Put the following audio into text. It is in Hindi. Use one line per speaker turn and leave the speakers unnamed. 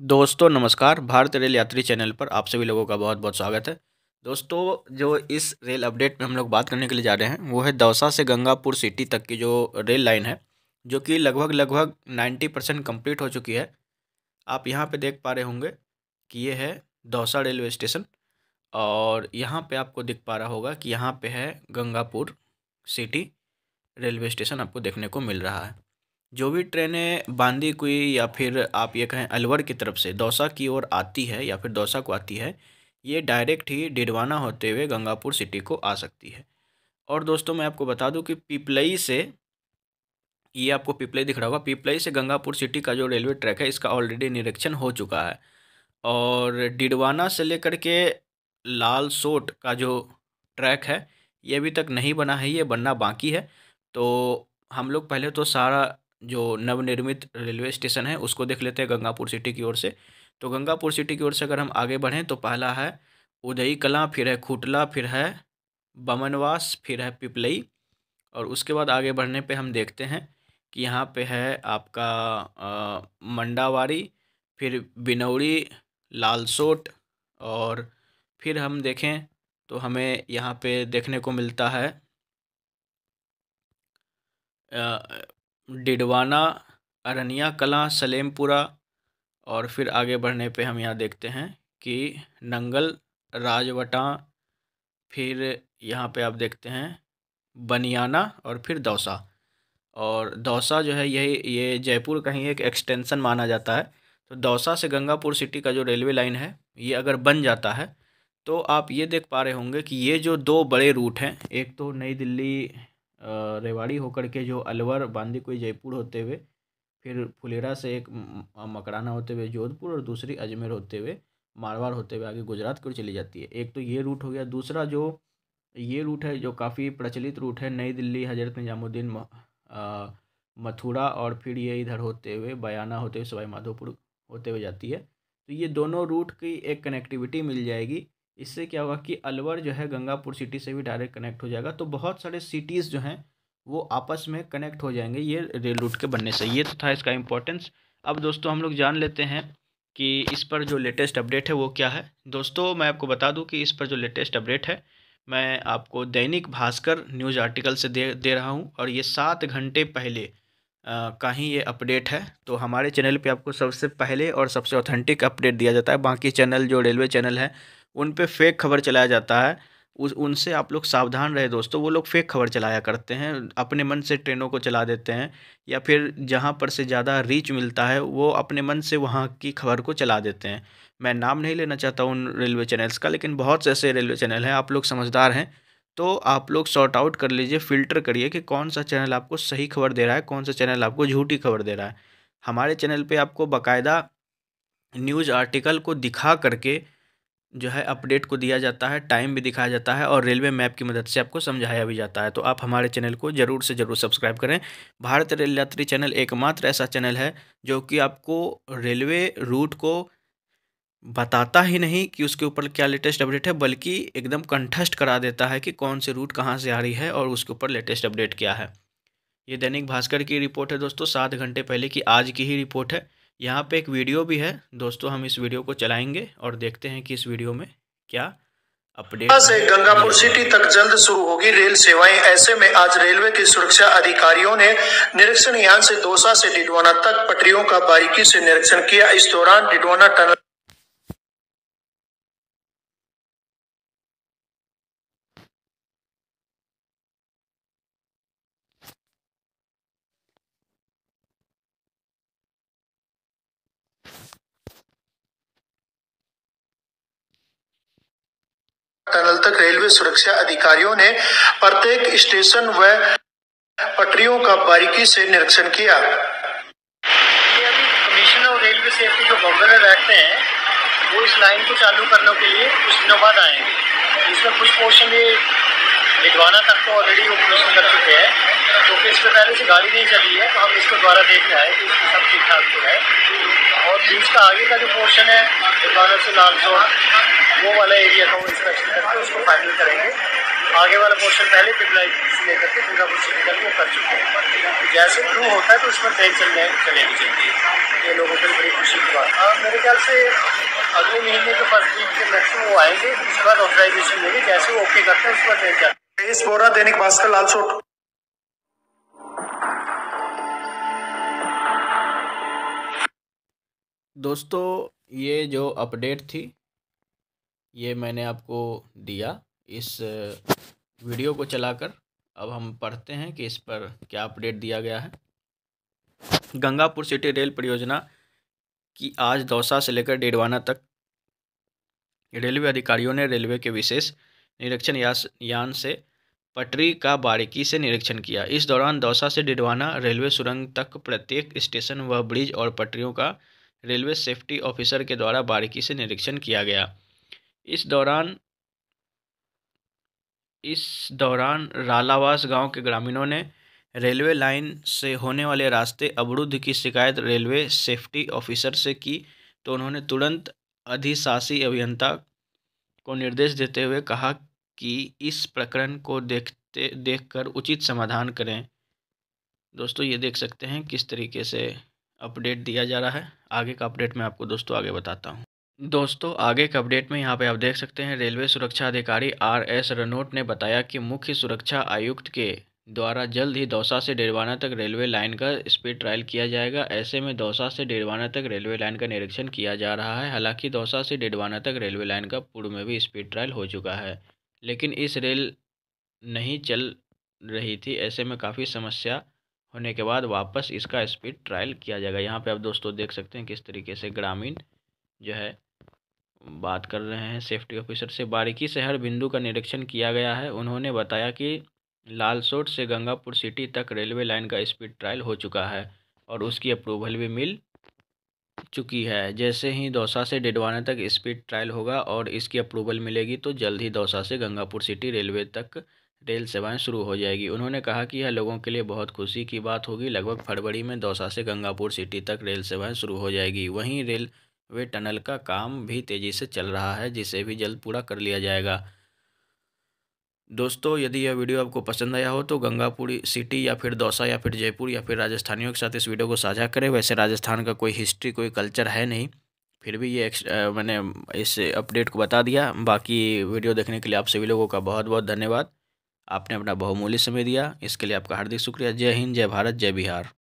दोस्तों नमस्कार भारत रेल यात्री चैनल पर आप सभी लोगों का बहुत बहुत स्वागत है दोस्तों जो इस रेल अपडेट में हम लोग बात करने के लिए जा रहे हैं वो है दौसा से गंगापुर सिटी तक की जो रेल लाइन है जो कि लगभग लगभग नाइन्टी परसेंट कम्प्लीट हो चुकी है आप यहाँ पे देख पा रहे होंगे कि ये है दौसा रेलवे स्टेशन और यहाँ पर आपको दिख पा रहा होगा कि यहाँ पर है गंगापुर सिटी रेलवे स्टेशन आपको देखने को मिल रहा है जो भी ट्रेनें बांदी कोई या फिर आप ये कहें अलवर की तरफ से दौसा की ओर आती है या फिर दौसा को आती है ये डायरेक्ट ही डिडवाना होते हुए गंगापुर सिटी को आ सकती है और दोस्तों मैं आपको बता दूं कि पिपलई से ये आपको पिपलई दिख रहा होगा पिपलई से गंगापुर सिटी का जो रेलवे ट्रैक है इसका ऑलरेडी निरीक्षण हो चुका है और डिडवाना से लेकर के लाल सोट का जो ट्रैक है ये अभी तक नहीं बना है ये बनना बाकी है तो हम लोग पहले तो सारा जो नवनिर्मित रेलवे स्टेशन है उसको देख लेते हैं गंगापुर सिटी की ओर से तो गंगापुर सिटी की ओर से अगर हम आगे बढ़ें तो पहला है उदयी कला फिर है खुटला फिर है बमनवास फिर है पिपलई और उसके बाद आगे बढ़ने पे हम देखते हैं कि यहाँ पे है आपका मंडावारी फिर बिनौरी लालसोट और फिर हम देखें तो हमें यहाँ पे देखने को मिलता है डिडवाना अरनिया कला सलेमपुरा और फिर आगे बढ़ने पे हम यहाँ देखते हैं कि नंगल राजवटा फिर यहाँ पे आप देखते हैं बनियाना और फिर दौसा और दौसा जो है यही ये जयपुर का ही एक एक्सटेंसन माना जाता है तो दौसा से गंगापुर सिटी का जो रेलवे लाइन है ये अगर बन जाता है तो आप ये देख पा रहे होंगे कि ये जो दो बड़े रूट हैं एक तो नई दिल्ली रेवाड़ी होकर के जो अलवर बांदीकुई जयपुर होते हुए फिर फुलेरा से एक मकराना होते हुए जोधपुर और दूसरी अजमेर होते हुए मारवाड़ होते हुए आगे गुजरात की ओर चली जाती है एक तो ये रूट हो गया दूसरा जो ये रूट है जो काफ़ी प्रचलित रूट है नई दिल्ली हजरत निजामुद्दीन मथुरा और फिर ये इधर होते हुए बयाना होते हुए सवाई माधोपुर होते हुए जाती है तो ये दोनों रूट की एक कनेक्टिविटी मिल जाएगी इससे क्या होगा कि अलवर जो है गंगापुर सिटी से भी डायरेक्ट कनेक्ट हो जाएगा तो बहुत सारे सिटीज़ जो हैं वो आपस में कनेक्ट हो जाएंगे ये रेल रूट के बनने से ये तो था इसका इम्पोर्टेंस अब दोस्तों हम लोग जान लेते हैं कि इस पर जो लेटेस्ट अपडेट है वो क्या है दोस्तों मैं आपको बता दूं कि इस पर जो लेटेस्ट अपडेट है मैं आपको दैनिक भास्कर न्यूज़ आर्टिकल से दे दे रहा हूँ और ये सात घंटे पहले आ, का ही ये अपडेट है तो हमारे चैनल पे आपको सबसे पहले और सबसे ऑथेंटिक अपडेट दिया जाता है बाकी चैनल जो रेलवे चैनल है उन पर फेक खबर चलाया जाता है उस उनसे आप लोग सावधान रहे दोस्तों तो वो लोग फेक खबर चलाया करते हैं अपने मन से ट्रेनों को चला देते हैं या फिर जहाँ पर से ज़्यादा रीच मिलता है वो अपने मन से वहाँ की खबर को चला देते हैं मैं नाम नहीं लेना चाहता उन रेलवे चैनल्स का लेकिन बहुत से ऐसे रेलवे चैनल हैं आप लोग समझदार हैं तो आप लोग शॉर्ट आउट कर लीजिए फ़िल्टर करिए कि कौन सा चैनल आपको सही खबर दे रहा है कौन सा चैनल आपको झूठी खबर दे रहा है हमारे चैनल पर आपको बाकायदा न्यूज़ आर्टिकल को दिखा करके जो है अपडेट को दिया जाता है टाइम भी दिखाया जाता है और रेलवे मैप की मदद से आपको समझाया भी जाता है तो आप हमारे चैनल को ज़रूर से ज़रूर सब्सक्राइब करें भारत रेल यात्री चैनल एकमात्र ऐसा चैनल है जो कि आपको रेलवे रूट को बताता ही नहीं कि उसके ऊपर क्या लेटेस्ट अपडेट है बल्कि एकदम कंठस्ट करा देता है कि कौन से रूट कहाँ से आ रही है और उसके ऊपर लेटेस्ट अपडेट क्या है ये दैनिक भास्कर की रिपोर्ट है दोस्तों सात घंटे पहले की आज की ही रिपोर्ट है यहाँ पे एक वीडियो भी है दोस्तों हम इस वीडियो को चलाएंगे और देखते हैं कि इस वीडियो में क्या अपडेट से गंगापुर सिटी तक जल्द शुरू होगी रेल सेवाएं ऐसे में आज रेलवे के सुरक्षा अधिकारियों ने निरीक्षण यहाँ से दोसा से डिडवाना तक पटरियों का बारीकी से निरीक्षण किया इस दौरान डिडवाना टनल टनल तक रेलवे सुरक्षा अधिकारियों ने प्रत्येक स्टेशन व पटरियों का बारीकी से निरीक्षण किया कमिश्नर रेलवे सेफ्टी जो बॉम्बे में बैठते हैं वो इस लाइन को चालू करने के लिए कुछ दिनों बाद आएंगे इसमें कुछ पोर्शन ये लिडवाना तक तो ऑलरेडी वो कर चुके हैं क्योंकि तो इस पर पहले से गाड़ी नहीं चली है तो हम इसको द्वारा देखने आए कि इसमें सब ठीक ठाक जो है और बीच का आगे का जो पोर्शन है दुकानों से लाल चौड़ वो वाला एरिया का वो इंस्पेक्शन करके उसको फाइनल करेंगे आगे वाला पोर्शन पहले पिपलाई से लेकर के दुर्गापुर से निकल के कर चुके हैं जैसे प्रूव होता है तो उसमें ट्रेन चलने चलेगी जल्दी ये लोगों के लिए बड़ी खुशी की बात हाँ मेरे ख्याल से अगले महीने के फर्स्ट वीक के मैक्सिमम वो आएंगे उसके बाद ऑथराइजेशन लेंगे जैसे वो ओके करते हैं उसके बाद ट्रेन चलते इस बोरा दैनिक भास्कर लाल चोट दोस्तों ये जो अपडेट थी ये मैंने आपको दिया इस वीडियो को चलाकर अब हम पढ़ते हैं कि इस पर क्या अपडेट दिया गया है गंगापुर सिटी रेल परियोजना की आज दौसा से लेकर डेडवाना तक रेलवे अधिकारियों ने रेलवे के विशेष निरीक्षण यान से पटरी का बारीकी से निरीक्षण किया इस दौरान दौसा से डिडवाना रेलवे सुरंग तक प्रत्येक स्टेशन व ब्रिज और पटरियों का रेलवे सेफ्टी ऑफिसर के द्वारा बारीकी से निरीक्षण किया गया इस दौरान इस दौरान रालावास गांव के ग्रामीणों ने रेलवे लाइन से होने वाले रास्ते अवरुद्ध की शिकायत रेलवे सेफ्टी ऑफिसर से की तो उन्होंने तुरंत अधिशासी अभियंता को निर्देश देते हुए कहा कि इस प्रकरण को देखते देखकर उचित समाधान करें दोस्तों ये देख सकते हैं किस तरीके से अपडेट दिया जा रहा है आगे का अपडेट मैं आपको दोस्तों आगे बताता हूँ दोस्तों आगे के अपडेट में यहाँ पे आप देख सकते हैं रेलवे सुरक्षा अधिकारी आर एस रनोट ने बताया कि मुख्य सुरक्षा आयुक्त के द्वारा जल्द ही दौसा से डेरवाना तक रेलवे लाइन का स्पीड ट्रायल किया जाएगा ऐसे में दौसा से डेरवाना तक रेलवे लाइन का निरीक्षण किया जा रहा है हालांकि दौसा से डेरवाना तक रेलवे लाइन का पूर्व में भी स्पीड ट्रायल हो चुका है लेकिन इस रेल नहीं चल रही थी ऐसे में काफ़ी समस्या होने के बाद वापस इसका स्पीड ट्रायल किया जाएगा यहाँ पे आप दोस्तों देख सकते हैं किस तरीके से ग्रामीण जो है बात कर रहे हैं सेफ्टी ऑफिसर से बारीकी से हर बिंदु का निरीक्षण किया गया है उन्होंने बताया कि लालसोट से गंगापुर सिटी तक रेलवे लाइन का स्पीड ट्रायल हो चुका है और उसकी अप्रूवल भी मिल चुकी है जैसे ही दौसा से डिडवाना तक स्पीड ट्रायल होगा और इसकी अप्रूवल मिलेगी तो जल्द ही दौसा से गंगापुर सिटी रेलवे तक रेल सेवाएं शुरू हो जाएगी उन्होंने कहा कि यह लोगों के लिए बहुत खुशी की बात होगी लगभग फरवरी में दौसा से गंगापुर सिटी तक रेल सेवाएं शुरू हो जाएगी वहीं रेलवे टनल का काम भी तेज़ी से चल रहा है जिसे भी जल्द पूरा कर लिया जाएगा दोस्तों यदि यह वीडियो आपको पसंद आया हो तो गंगापुर सिटी या फिर दौसा या फिर जयपुर या फिर राजस्थानियों के साथ इस वीडियो को साझा करें वैसे राजस्थान का कोई हिस्ट्री कोई कल्चर है नहीं फिर भी ये मैंने इस अपडेट को बता दिया बाकी वीडियो देखने के लिए आप सभी लोगों का बहुत बहुत धन्यवाद आपने अपना बहुमूल्य समय दिया इसके लिए आपका हार्दिक शुक्रिया जय हिंद जय भारत जय बिहार